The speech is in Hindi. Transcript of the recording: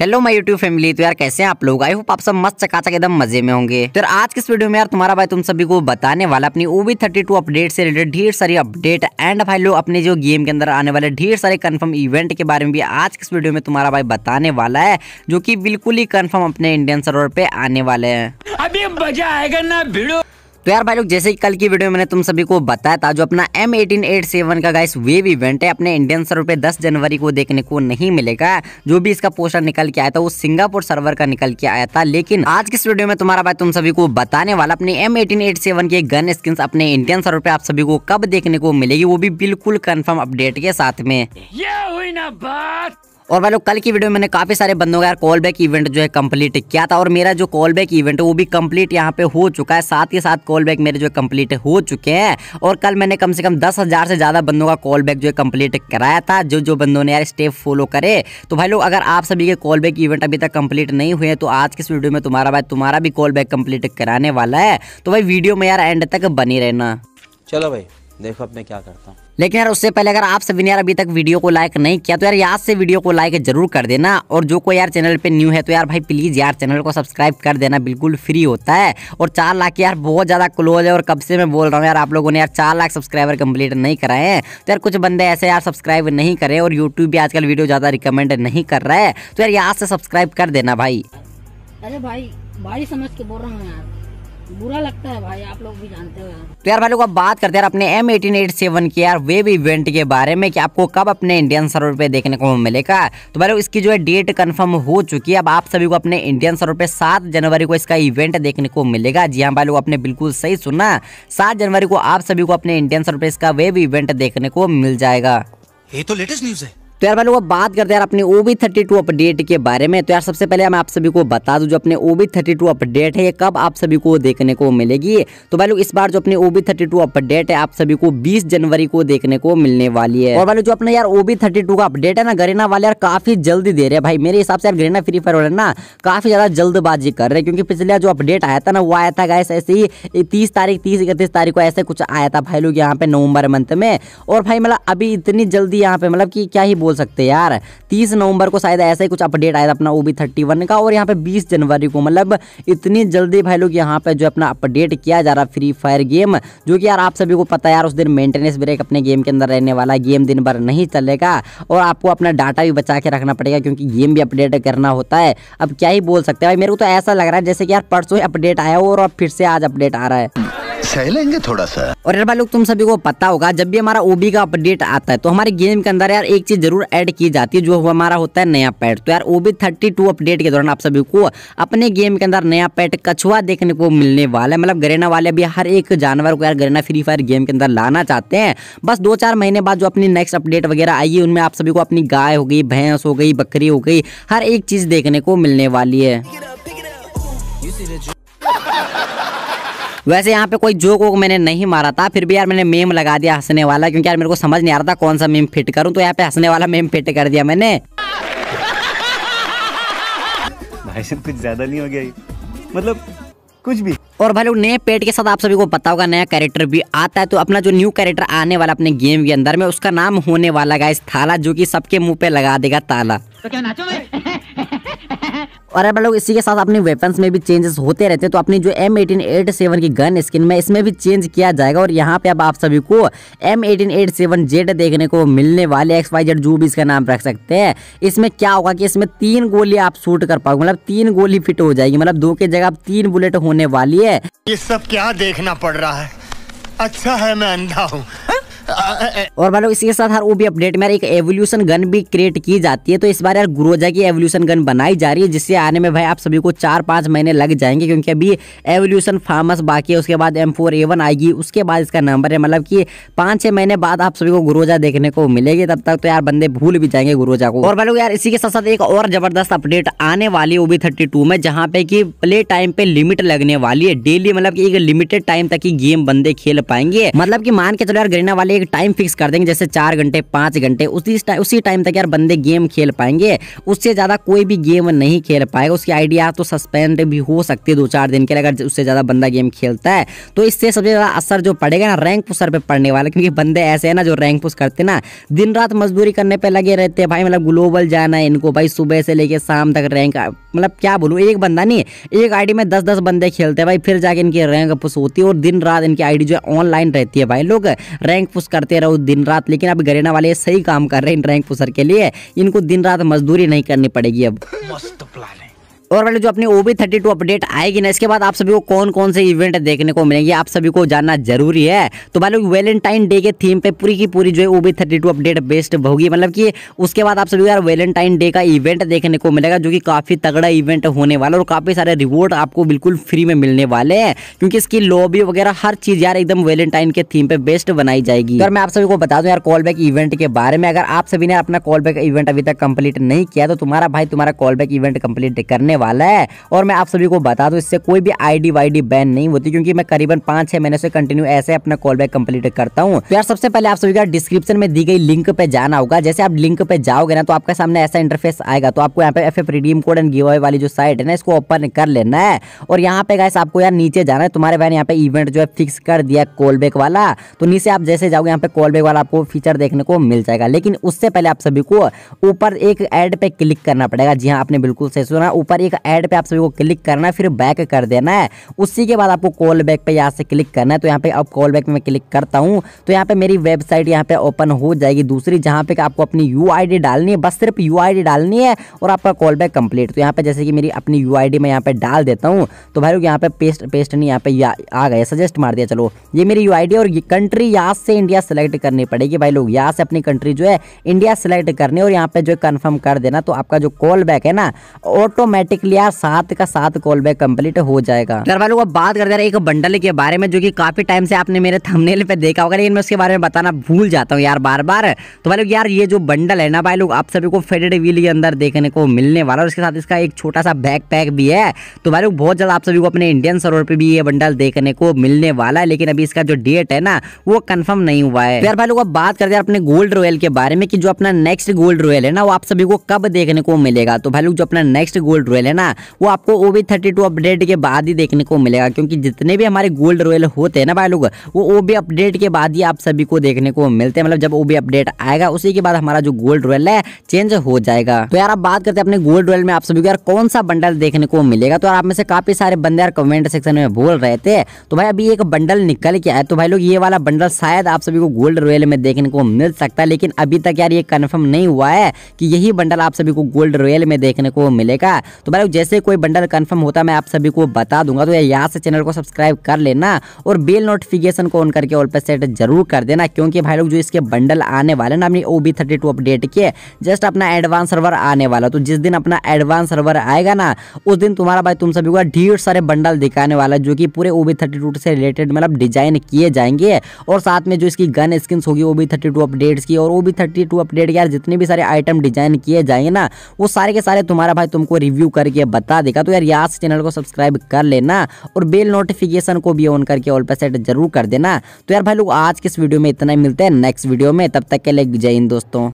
हेलो माय यूट्यूब फैमिली तो यार कैसे हैं आप लोग आई होप आप सब मस्त चकाचक एकदम मजे में होंगे तो आज आज इस वीडियो में यार तुम्हारा भाई तुम सभी को बताने वाला अपनी ओवी थर्टी टू अपडेट से रिलेटेड ढेर सारी अपडेट एंड भाई लोग अपने जो गेम के अंदर आने वाले ढेर सारे कन्फर्म इवेंट के बारे में भी आज किस वीडियो में तुम्हारा भाई बताने वाला है जो की बिल्कुल ही कन्फर्म अपने इंडियन सरोवर पे आने वाले हैं अभी मजा आएगा ना भिड़ो तो यार भाई लोग जैसे कल की वीडियो मैंने तुम सभी को बताया था जो अपना एम एटीन एट सेवन का गाइस वेव इवेंट है अपने इंडियन सर्वर पे 10 जनवरी को देखने को नहीं मिलेगा जो भी इसका पोस्टर निकल के आया था वो सिंगापुर सर्वर का निकल के आया था लेकिन आज किस वीडियो में तुम्हारा भाई तुम सभी को बताने वाला अपने एम एटीन एट सेवन के गन स्किन अपने इंडियन सर्वर पे आप सभी को कब देखने को मिलेगी वो भी बिल्कुल कन्फर्म अपडेट के साथ में ये हुई ना बात और भाई लोग कल की वीडियो में मैंने काफ़ी सारे बंदों का यार कॉल बैक इवेंट जो है कंप्लीट किया था और मेरा जो कॉल बैक इवेंट है वो भी कंप्लीट यहाँ पे हो चुका है साथ ही साथ कॉल बैक मेरे जो कंप्लीट हो चुके हैं और कल मैंने कम से कम दस हज़ार से ज़्यादा बंदों का कॉल बैक जो है कंप्लीट कराया था जो जो बंदों ने यार स्टेप फॉलो करे तो भाई लोग अगर आप सभी के कॉल बैक इवेंट अभी तक कंप्लीट नहीं हुए तो आज के इस वीडियो में तुम्हारा भाई तुम्हारा भी कॉल बैक कंप्लीट कराने वाला है तो भाई वीडियो में यार एंड तक बनी रहना चलो भाई देखो अब मैं क्या करता हूँ लेकिन यार उससे पहले अगर आप सभी ने यार अभी तक वीडियो को लाइक नहीं किया तो यार याद से वीडियो को लाइक जरूर कर देना और जो कोई यार चैनल पे न्यू है तो यार भाई प्लीज़ यार चैनल को सब्सक्राइब कर देना बिल्कुल फ्री होता है और चार लाख यार बहुत ज़्यादा क्लोज है और कब से मैं बोल रहा हूँ यार आप लोगों ने यार चार लाख सब्सक्राइबर कंप्लीट नहीं कराए हैं तो यार कुछ बंदे ऐसे यार सब्सक्राइब नहीं करे और यूट्यूब भी आजकल वीडियो ज़्यादा रिकमेंड नहीं कर रहा है तो यार याद से सब्सक्राइब कर देना भाई अरे भाई भाई समझ के बोल रहा हूँ यार बुरा लगता है भाई आप लोग भी जानते हो तो यार भाई लोग अब बात करते हैं अपने एम एटीन एट सेवन के यार वेब इवेंट के बारे में कि आपको कब अपने इंडियन सर्वर पे देखने को मिलेगा तो भाई लोग इसकी जो है डेट कंफर्म हो चुकी है अब आप सभी को अपने इंडियन सर्वर पे सात जनवरी को इसका इवेंट देखने को मिलेगा जी हाँ भाई लोग आपने बिल्कुल सही सुना सात जनवरी को आप सभी को अपने इंडियन सर्वर पे इसका वेब इवेंट देखने को मिल जाएगा ये तो लेटेस्ट न्यूज है तो यार पहले वो बात करते हैं यार अपने O B thirty two update के बारे में तो यार सबसे पहले मैं आप सभी को बता दूं जो अपने O B thirty two update है ये कब आप सभी को देखने को मिलेगी तो भाई लोग इस बार जो अपने O B thirty two update है आप सभी को बीस जनवरी को देखने को मिलने वाली है और भाई जो अपने यार ओ बी थर्टी टू का अपडेट है ना गरेना वाले यार काफी जल्दी दे रहे हैं भाई मेरे हिसाब से यार गरेना फ्री फायर वाले ना काफी ज्यादा जल्दबाजी कर रहे हैं क्योंकि पिछले जो अपडेट आया था ना वो आया था गाइस ऐसे ही तीस तारीख तीस इकतीस तारीख को ऐसे कुछ आया था भाई लोग यहाँ पे नवंबर मंथ में और भाई मतलब अभी इतनी जल्दी यहाँ पे मतलब कि क्या ही बोल सकते हैं यार तीस नवंबर को शायद ऐसा ही कुछ अपडेट आया था अपना ओ बी थर्टी वन का और यहाँ पे बीस जनवरी को मतलब इतनी जल्दी भाई लोग यहाँ पे जो अपना अपडेट किया जा रहा फ्री फायर गेम जो कि यार आप सभी को पता है यार उस दिन मेंटेनेंस ब्रेक अपने गेम के अंदर रहने वाला गेम दिन भर नहीं चलेगा और आपको अपना डाटा भी बचा के रखना पड़ेगा क्योंकि गेम भी अपडेट करना होता है अब क्या ही बोल सकते हैं भाई मेरे को तो ऐसा लग रहा है जैसे कि यार परसों अपडेट आया हो और अब फिर से आज अपडेट आ रहा है सह लेंगे थोड़ा सा और यार भाई लोग तुम सभी को पता होगा जब भी हमारा ओबी का अपडेट आता है तो हमारे गेम के अंदर यार एक चीज जरूर ऐड की जाती है जो हमारा होता है नया पैट तो यार ओबी थर्टी टू अपडेट के दौरान आप सभी को अपने गेम के अंदर नया पैट कछुआ देखने को मिलने वाला है मतलब गरेना वाले भी हर एक जानवर को यार गरेना फ्री फायर गेम के अंदर लाना चाहते हैं बस दो चार महीने बाद जो अपनी नेक्स्ट अपडेट वगैरह आएगी उनमें आप सभी को अपनी गाय हो गई भैंस हो गई बकरी हो गई हर एक चीज देखने को मिलने वाली है वैसे यहाँ पे कोई जोक वोक मैंने नहीं मारा था फिर भी यार मैंने मेम लगा दिया हंसने वाला क्योंकि यार मेरे को समझ नहीं आ रहा था कौन सा मेम फिट करूँ तो यहाँ पे हंसने वाला मेम फिट कर दिया मैंने भाई कुछ ज्यादा नहीं हो गया मतलब कुछ भी और भाई लोग नए पेट के साथ आप सभी को पता होगा नया कैरेक्टर भी आता है तो अपना जो न्यू कैरेक्टर आने वाला अपने गेम के अंदर में उसका नाम होने वाला गाइस थाला जो कि सबके मुंह पे लगा देगा ताला तो क्या नाचो मैं? और आप लोग इसी के साथ अपने वेपन्स में भी चेंजेस होते रहते हैं तो अपनी जो एम एटीन एट सेवन की गन स्किन में इसमें भी चेंज किया जाएगा और यहाँ पे अब आप सभी को M eighteen eight seven Z देखने को मिलने वाले एक्स वाई जेड जो भी इसका नाम रख सकते हैं इसमें क्या होगा कि इसमें तीन गोली आप शूट कर पाओगे मतलब तीन गोली फिट हो जाएगी मतलब दो के जगह अब तीन बुलेट होने वाली है ये सब क्या देखना पड़ रहा है अच्छा है मैं अंधा हूँ और भाई इसी के साथ हर भी अपडेट में एक एवोल्यूशन गन भी क्रिएट की जाती है तो इस बार यार ग्रोजा की एवोल्यूशन गन बनाई जा रही है जिससे आने में भाई आप सभी को चार पांच महीने लग जाएंगे क्योंकि अभी एवोल्यूशन फार्मस बाकी है उसके बाद एम फोर ए वन आएगी उसके बाद इसका नंबर है मतलब की पांच छह महीने बाद आप सभी को ग्रोजा देखने को मिलेगी तब तक तो यार बंदे भूल भी जाएंगे ग्रोजा को और भाई यार इसी के साथ साथ एक और जबरदस्त अपडेट आने वाली है ओबी थर्टी टू में जहाँ पे की प्ले टाइम पे लिमिट लगने वाली है डेली मतलब की एक लिमिटेड टाइम तक ही गेम बंदे खेल पाएंगे मतलब की मान के चलो यार गिरने वाले एक टाइम फिक्स कर देंगे जैसे चार घंटे पाँच घंटे उसी उसी टाइम तक यार बंदे गेम खेल पाएंगे उससे ज़्यादा कोई भी गेम नहीं खेल पाएगा उसकी आइडिया तो सस्पेंड भी हो सकती है दो चार दिन के लिए अगर उससे ज़्यादा बंदा गेम खेलता है तो इससे सबसे ज़्यादा असर जो पड़ेगा ना रैंक पुसर पर पड़ने वाला क्योंकि बंदे ऐसे हैं ना जो रैंक पुस करते ना दिन रात मजदूरी करने पर लगे रहते हैं भाई मतलब ग्लोबल जाना है इनको भाई सुबह से लेके शाम तक रैंक मतलब क्या बोलूँ एक बंदा नहीं एक आईडी में दस दस बंदे खेलते हैं भाई फिर जाके इनकी रैंक पुश होती है और दिन रात इनकी आईडी जो है ऑनलाइन रहती है भाई लोग रैंक पुस कोशिश करते रहो दिन रात लेकिन अब गरेना वाले सही काम कर रहे हैं इन रैंक पुसर के लिए इनको दिन रात मजदूरी नहीं करनी पड़ेगी अब मस्त प्लान है और वाले जो अपनी O B thirty two update आएगी ना इसके बाद आप सभी को कौन कौन से इवेंट देखने को मिलेंगे आप सभी को जानना जरूरी है तो भाई वेलेंटाइन डे के थीम पे पूरी की पूरी जो है O B thirty two update best होगी मतलब कि उसके बाद आप सभी को यार वेलेंटाइन डे का इवेंट देखने को मिलेगा जो कि काफ़ी तगड़ा इवेंट होने वाला और काफ़ी सारे रिवॉर्ड आपको बिल्कुल फ्री में मिलने वाले हैं क्योंकि इसकी लॉबी वगैरह हर चीज़ यार एकदम वेलेंटाइन के थीम पे बेस्ट बनाई जाएगी और मैं आप सभी को बता दूं यार कॉल बैक इवेंट के बारे में अगर आप सभी ने अपना कॉल बैक इवेंट अभी तक कंप्लीट नहीं किया तो तुम्हारा भाई तुम्हारा कॉल बैक इवेंट कंप्लीट करने वाला है और मैं आप सभी को बता दूँ इससे कोई भी आईडी वाईडी बैन नहीं होती क्योंकि मैं करीबन पाँच छः महीने से कंटिन्यू ऐसे अपना कॉल बैक कंप्लीट करता हूँ यार सबसे पहले आप सभी का डिस्क्रिप्शन में दी गई लिंक पे जाना होगा जैसे आप लिंक पे जाओगे ना तो आपके सामने ऐसा इंटरफेस आएगा तो आपको यहाँ पे F F redeem code and giveaway वाली जो साइट है ना इसको ओपन कर लेना है और यहाँ पे गाइस आपको यार नीचे जाना है तुम्हारे भाई ने यहाँ पे इवेंट जो है फिक्स कर दिया कॉल बैक वाला तो नीचे आप जैसे जाओगे यहाँ पे कॉल बैक वाला आपको फीचर देखने को मिल जाएगा लेकिन उससे पहले आप सभी को ऊपर एक एड पे क्लिक करना पड़ेगा जी हाँ आपने बिल्कुल सही सुना ऊपर सभी का ऐड पे आप सभी को क्लिक करना है फिर बैक कर देना है उसी के बाद आपको कॉल बैक पे यहाँ से क्लिक करना है तो यहाँ पे आप कॉल बैक में क्लिक करता हूँ तो यहाँ पे मेरी वेबसाइट यहाँ पे ओपन हो जाएगी दूसरी जहाँ पे आपको अपनी यू डालनी है बस सिर्फ यू डालनी है और आपका कॉल बैक कंप्लीट तो यहाँ पे जैसे कि मेरी अपनी यू आई मैं यहाँ पे डाल देता हूँ तो भाई लोग यहाँ पे पेस्ट पेस्ट नहीं यहाँ पे आ गए सजेस्ट मार दिया चलो ये मेरी यू और ये कंट्री यहाँ से इंडिया सेलेक्ट करनी पड़ेगी भाई लोग यहाँ से अपनी कंट्री जो है इंडिया सेलेक्ट करनी और यहाँ पे जो कन्फर्म कर देना तो आपका जो कॉल बैक है ना ऑटोमेटिक देख लिया सात का सात कॉल बैक कम्प्लीट हो जाएगा घर वालों को बात करते रहे एक बंडल के बारे में जो की काफी टाइम से आपने मेरे थमनेल पे देखा होगा लेकिन मैं उसके बारे में बताना भूल जाता हूँ यार बार बार तो भाई लोग यार ये जो बंडल है ना भाई लोग आप सभी को फेडेड व्हील के अंदर देखने को मिलने वाला और उसके साथ इसका एक छोटा सा बैक पैक भी है तो भाई लोग बहुत जल्द आप सभी को अपने इंडियन सरोवर पे भी ये बंडल देखने को मिलने वाला है लेकिन अभी इसका जो डेट है ना वो कन्फर्म नहीं हुआ है तो यार भाई लोग अब बात करते हैं अपने गोल्ड रॉयल के बारे में कि जो अपना नेक्स्ट गोल्ड रॉयल है ना वो आप सभी को कब देखने को मिलेगा तो भाई लोग जो अपना नेक्स्ट गोल्ड रॉयल मिले ना वो आपको O B thirty two update के बाद ही देखने को मिलेगा क्योंकि जितने भी हमारे गोल्ड रॉयल होते हैं ना भाई लोग वो ओ बी अपडेट के बाद ही आप सभी को देखने को मिलते हैं मतलब जब ओ बी अपडेट आएगा उसी के बाद हमारा जो गोल्ड रॉयल है चेंज हो जाएगा तो यार आप बात करते हैं अपने गोल्ड रॉयल में आप सभी को यार कौन सा बंडल देखने को मिलेगा तो यार आप में से काफी सारे बंदे यार कमेंट सेक्शन में बोल रहे थे तो भाई अभी एक बंडल निकल के आया तो भाई लोग ये वाला बंडल शायद आप सभी को गोल्ड रॉयल में देखने को मिल सकता है लेकिन अभी तक यार ये कन्फर्म नहीं हुआ है कि यही बंडल आप सभी को गोल्ड रॉयल में देखने को मिलेगा तो हमारे जैसे कोई बंडल कन्फर्म होता मैं आप सभी को बता दूंगा तो यहाँ से चैनल को सब्सक्राइब कर लेना और बेल नोटिफिकेशन को ऑन करके ऑल पर सेट जरूर कर देना क्योंकि भाई लोग जो इसके बंडल आने वाले ना अपनी O B thirty two update के जस्ट अपना एडवांस सर्वर आने वाला तो जिस दिन अपना एडवांस सर्वर आएगा ना उस दिन तुम्हारा भाई तुम सभी को ढेर सारे बंडल दिखाने वाला जो कि पूरे ओ बी थर्टी टू से रिलेटेड मतलब डिजाइन किए जाएंगे और साथ में जो इसकी गन स्किन होगी O B thirty two updates की और O B thirty two update यार जितने भी सारे आइटम डिजाइन किए जाएंगे ना वो सारे के सारे तुम्हारा भाई तुमको रिव्यू करके बता देगा तो यार यहाँ से चैनल को सब्सक्राइब कर लेना और बेल नोटिफिकेशन को भी ऑन करके ऑल पर सेट जरूर कर देना तो यार भाई लोग आज के इस वीडियो में इतना ही मिलते हैं नेक्स्ट वीडियो में तब तक के लिए जय हिंद दोस्तों